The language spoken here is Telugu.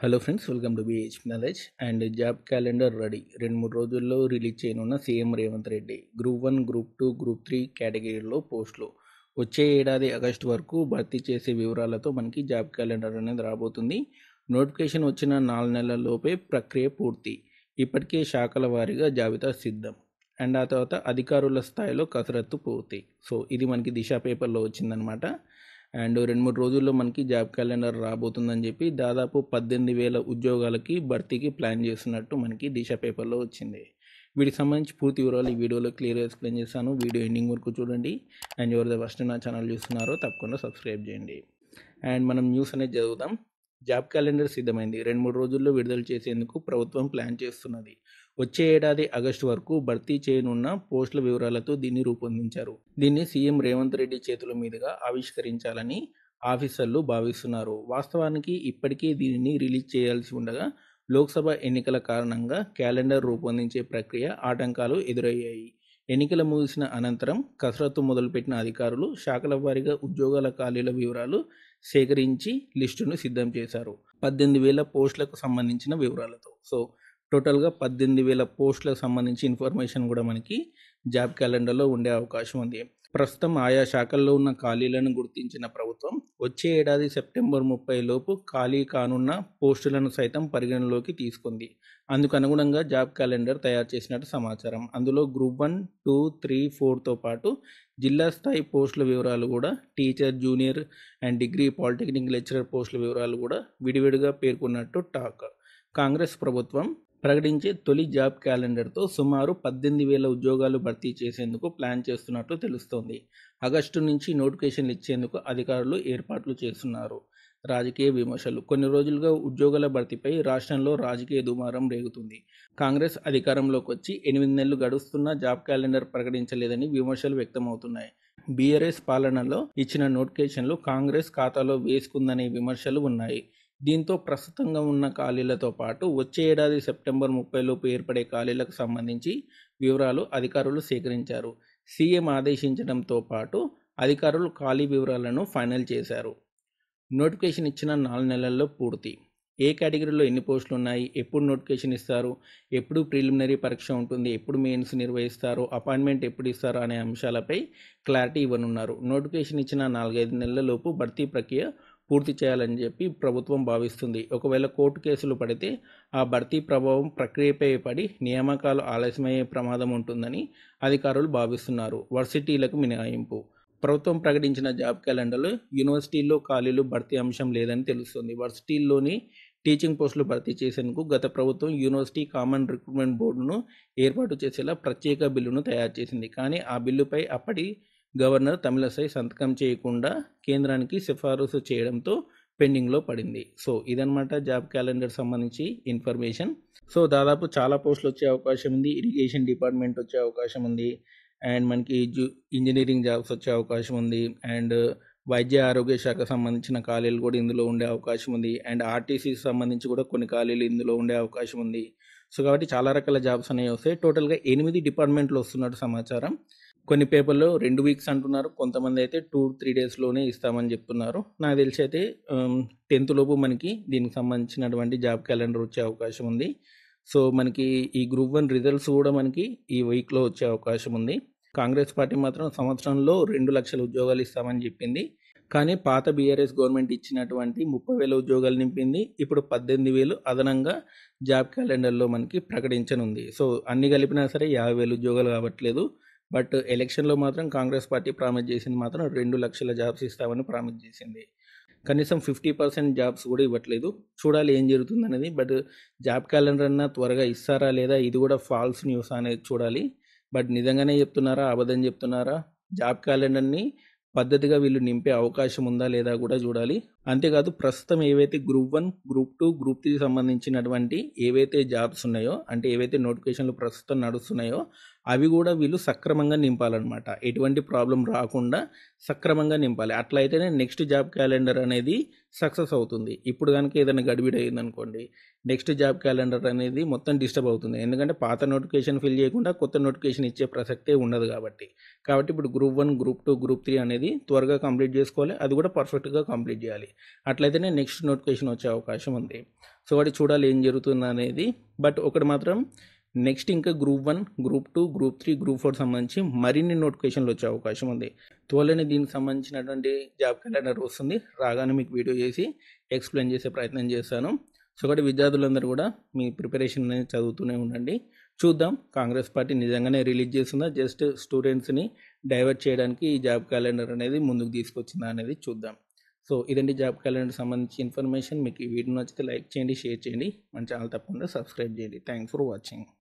hello friends welcome to BH knowledge and job calendar ready రెండు మూడు రోజుల్లో రిలీజ్ చేయనున్న CM Revanth Reddy group one group two group three కేటగిరీలో పోస్టులు వచ్చే ఏడాది ఆగస్టు వరకు భర్తీ చేసే వివరాలతో మనకి జాబ్ క్యాలెండర్ అనేది రాబోతుంది నోటిఫికేషన్ వచ్చిన నాలుగు నెలల లోపే ప్రక్రియ పూర్తి ఇప్పటికే శాఖల వారీగా జాబితా సిద్ధం అండ్ ఆ తర్వాత అధికారుల స్థాయిలో కసరత్తు పూర్తి సో ఇది మనకి దిశ పేపర్లో వచ్చిందనమాట అండ్ రెండు మూడు రోజుల్లో మనకి జాబ్ క్యాలెండర్ రాబోతుందని చెప్పి దాదాపు పద్దెనిమిది వేల ఉద్యోగాలకి భర్తీకి ప్లాన్ చేస్తున్నట్టు మనకి దిశ పేపర్లో వచ్చింది వీటికి సంబంధించి పూర్తి వివరాలు ఈ వీడియోలో క్లియర్గా ఎక్స్ప్లెయిన్ చేస్తాను వీడియో ఎండింగ్ వరకు చూడండి అండ్ ఎవరిదో ఫస్ట్ నా ఛానల్ చూస్తున్నారో తప్పకుండా సబ్స్క్రైబ్ చేయండి అండ్ మనం న్యూస్ అనేది చదువుతాం జాబ్ క్యాలెండర్ సిద్ధమైంది రెండు మూడు రోజుల్లో విడుదల చేసేందుకు ప్రభుత్వం ప్లాన్ చేస్తున్నది వచ్చే ఏడాది ఆగస్టు వరకు భర్తీ చేయనున్న పోస్టుల వివరాలతో దీన్ని రూపొందించారు దీన్ని సీఎం రేవంత్ రెడ్డి చేతుల మీదుగా ఆవిష్కరించాలని ఆఫీసర్లు భావిస్తున్నారు వాస్తవానికి ఇప్పటికే దీనిని రిలీజ్ చేయాల్సి ఉండగా లోక్సభ ఎన్నికల కారణంగా క్యాలెండర్ రూపొందించే ప్రక్రియ ఆటంకాలు ఎదురయ్యాయి ఎన్నికలు ముగిసిన అనంతరం కసరత్తు మొదలుపెట్టిన అధికారులు శాఖల వారీగా ఉద్యోగాల ఖాళీల వివరాలు సేకరించి లిస్టును సిద్ధం చేశారు పద్దెనిమిది వేల పోస్టులకు సంబంధించిన వివరాలతో సో టోటల్గా పద్దెనిమిది వేల పోస్టులకు సంబంధించి ఇన్ఫర్మేషన్ కూడా మనకి జాబ్ క్యాలెండర్లో ఉండే అవకాశం ఉంది ప్రస్తుతం ఆయా శాఖల్లో ఉన్న ఖాళీలను గుర్తించిన ప్రభుత్వం వచ్చే ఏడాది సెప్టెంబర్ ముప్పై లోపు ఖాళీ కానున్న పోస్టులను సైతం పరిగణలోకి తీసుకుంది అందుకు అనుగుణంగా జాబ్ క్యాలెండర్ తయారు చేసినట్టు సమాచారం అందులో గ్రూప్ వన్ టూ త్రీ ఫోర్తో పాటు జిల్లా స్థాయి పోస్టుల వివరాలు కూడా teacher junior and degree polytechnic lecturer పోస్టుల వివరాలు కూడా విడివిడిగా పేర్కొన్నట్టు టాక్ కాంగ్రెస్ ప్రభుత్వం ప్రకటించే తొలి జాబ్ క్యాలెండర్తో సుమారు పద్దెనిమిది వేల ఉద్యోగాలు భర్తీ చేసేందుకు ప్లాన్ చేస్తున్నట్లు తెలుస్తోంది ఆగస్టు నుంచి నోటిఫికేషన్లు ఇచ్చేందుకు అధికారులు ఏర్పాట్లు చేస్తున్నారు రాజకీయ విమర్శలు కొన్ని రోజులుగా ఉద్యోగాల భర్తీపై రాష్ట్రంలో రాజకీయ దుమారం రేగుతుంది కాంగ్రెస్ అధికారంలోకి వచ్చి ఎనిమిది నెలలు గడుస్తున్న జాబ్ క్యాలెండర్ ప్రకటించలేదని విమర్శలు వ్యక్తమవుతున్నాయి బీఆర్ఎస్ పాలనలో ఇచ్చిన నోటిఫికేషన్లు కాంగ్రెస్ ఖాతాలో వేసుకుందనే విమర్శలు ఉన్నాయి దీంతో ప్రస్తుతంగా ఉన్న ఖాళీలతో పాటు వచ్చే ఏడాది సెప్టెంబర్ ముప్పైలోపు ఏర్పడే ఖాళీలకు సంబంధించి వివరాలు అధికారులు సేకరించారు సీఎం ఆదేశించడంతో పాటు అధికారులు ఖాళీ వివరాలను ఫైనల్ చేశారు నోటిఫికేషన్ ఇచ్చిన నాలుగు నెలల్లో పూర్తి ఏ కేటగిరీలో ఎన్ని పోస్టులు ఉన్నాయి ఎప్పుడు నోటిఫికేషన్ ఇస్తారు ఎప్పుడు ప్రిలిమినరీ పరీక్ష ఉంటుంది ఎప్పుడు మెయిన్స్ నిర్వహిస్తారు అపాయింట్మెంట్ ఎప్పుడు ఇస్తారు అనే అంశాలపై క్లారిటీ ఇవ్వనున్నారు నోటిఫికేషన్ ఇచ్చిన నాలుగైదు నెలల లోపు భర్తీ ప్రక్రియ పూర్తి చేయాలని చెప్పి ప్రభుత్వం భావిస్తుంది ఒకవేళ కోర్టు కేసులు పడితే ఆ భర్తీ ప్రభావం ప్రక్రియపై పడి నియామకాలు ఆలస్యమయ్యే ప్రమాదం ఉంటుందని అధికారులు భావిస్తున్నారు వర్సిటీలకు మినహాయింపు ప్రభుత్వం ప్రకటించిన జాబ్ క్యాలెండర్లో యూనివర్సిటీల్లో ఖాళీలు భర్తీ అంశం లేదని తెలుస్తుంది వర్సిటీల్లోని టీచింగ్ పోస్టులు భర్తీ చేసేందుకు గత ప్రభుత్వం యూనివర్సిటీ కామన్ రిక్రూట్మెంట్ బోర్డును ఏర్పాటు చేసేలా ప్రత్యేక బిల్లును తయారు చేసింది కానీ ఆ బిల్లుపై అప్పటి గవర్నర్ తమిళసై సంతకం చేయకుండా కేంద్రానికి సిఫారసు చేయడంతో పెండింగ్లో పడింది సో ఇదనమాట జాబ్ క్యాలెండర్ సంబంధించి ఇన్ఫర్మేషన్ సో దాదాపు చాలా పోస్టులు వచ్చే అవకాశం ఉంది ఇరిగేషన్ డిపార్ట్మెంట్ వచ్చే అవకాశం ఉంది అండ్ మనకి ఇంజనీరింగ్ జాబ్స్ వచ్చే అవకాశం ఉంది అండ్ వైద్య ఆరోగ్య శాఖ సంబంధించిన ఖాళీలు కూడా ఇందులో ఉండే అవకాశం ఉంది అండ్ ఆర్టీసీకి సంబంధించి కూడా కొన్ని ఖాళీలు ఇందులో ఉండే అవకాశం ఉంది సో కాబట్టి చాలా రకాల జాబ్స్ అనేవి వస్తాయి టోటల్గా ఎనిమిది డిపార్ట్మెంట్లు వస్తున్నట్టు సమాచారం కొన్ని పేపర్లో రెండు వీక్స్ అంటున్నారు కొంతమంది అయితే టూ త్రీ డేస్లోనే ఇస్తామని చెప్తున్నారు నాకు తెలిసి అయితే టెన్త్ లోపు మనకి దీనికి సంబంధించినటువంటి జాబ్ క్యాలెండర్ వచ్చే అవకాశం ఉంది సో మనకి ఈ గ్రూప్ వన్ రిజల్ట్స్ కూడా మనకి ఈ వీక్లో వచ్చే అవకాశం ఉంది కాంగ్రెస్ పార్టీ మాత్రం సంవత్సరంలో రెండు లక్షల ఉద్యోగాలు ఇస్తామని చెప్పింది కానీ పాత బీఆర్ఎస్ గవర్నమెంట్ ఇచ్చినటువంటి ముప్పై వేల ఉద్యోగాలు నింపింది ఇప్పుడు పద్దెనిమిది వేలు అదనంగా జాబ్ క్యాలెండర్లో మనకి ప్రకటించనుంది సో అన్ని కలిపినా సరే యాభై వేలు ఉద్యోగాలు కావట్లేదు బట్ ఎలక్షన్లో మాత్రం కాంగ్రెస్ పార్టీ ప్రామిస్ చేసింది మాత్రం రెండు లక్షల జాబ్స్ ఇస్తామని ప్రామిస్ చేసింది కనీసం ఫిఫ్టీ పర్సెంట్ జాబ్స్ కూడా ఇవ్వట్లేదు చూడాలి ఏం జరుగుతుంది అనేది బట్ జాబ్ క్యాలెండర్ అన్నా త్వరగా ఇస్తారా లేదా ఇది కూడా ఫాల్స్ న్యూస్ అనేది చూడాలి బట్ నిజంగానే చెప్తున్నారా అబద్ధం చెప్తున్నారా జాబ్ క్యాలెండర్ని పద్ధతిగా వీళ్ళు నింపే అవకాశం ఉందా లేదా కూడా చూడాలి అంతేకాదు ప్రస్తుతం ఏవైతే group one group two group త్రీకి సంబంధించినటువంటి ఏవైతే జాబ్స్ ఉన్నాయో అంటే ఏవైతే నోటిఫికేషన్లు ప్రస్తుతం నడుస్తున్నాయో అవి కూడా వీళ్ళు సక్రమంగా నింపాలన్నమాట ఎటువంటి ప్రాబ్లం రాకుండా సక్రమంగా నింపాలి అట్లా అయితేనే నెక్స్ట్ జాబ్ క్యాలెండర్ అనేది సక్సెస్ అవుతుంది ఇప్పుడు కనుక ఏదైనా గడిబిడి అనుకోండి నెక్స్ట్ జాబ్ క్యాలెండర్ అనేది మొత్తం డిస్టర్బ్ అవుతుంది ఎందుకంటే పాత నోటిఫికేషన్ ఫిల్ చేయకుండా కొత్త నోటిఫికేషన్ ఇచ్చే ప్రసక్తే ఉండదు కాబట్టి కాబట్టి ఇప్పుడు group one group two group three అనేది త్వరగా కంప్లీట్ చేసుకోవాలి అది కూడా పర్ఫెక్ట్గా కంప్లీట్ చేయాలి అట్లయితేనే నెక్స్ట్ నోటిఫికేషన్ వచ్చే అవకాశం ఉంది సో వాటి చూడాలి ఏం జరుగుతుంది అనేది బట్ ఒకటి మాత్రం నెక్స్ట్ ఇంకా group one group two group three group four సంబంధించి మరిన్ని నోటిఫికేషన్లు వచ్చే అవకాశం ఉంది త్వరలోనే దీనికి సంబంధించినటువంటి జాబ్ క్యాలెండర్ వస్తుంది రాగానే మీకు వీడియో చేసి ఎక్స్ప్లెయిన్ చేసే ప్రయత్నం చేస్తాను సో ఒకటి విద్యార్థులందరూ కూడా మీ ప్రిపరేషన్ అనేది చదువుతూనే ఉండండి చూద్దాం కాంగ్రెస్ పార్టీ నిజంగానే రిలీజ్ చేస్తుందా జస్ట్ స్టూడెంట్స్ని డైవర్ట్ చేయడానికి ఈ జాబ్ క్యాలెండర్ అనేది ముందుకు తీసుకొచ్చిందా అనేది చూద్దాం సో ఇదండి జాబ్ క్యాలెండర్ సంబంధించి ఇన్ఫర్మేషన్ మీకు ఈ వీడియో నచ్చితే లైక్ చేయండి షేర్ చేయండి మన ఛానల్ తప్పకుండా సబ్స్క్రైబ్ చేయండి థ్యాంక్స్ ఫర్ వాచింగ్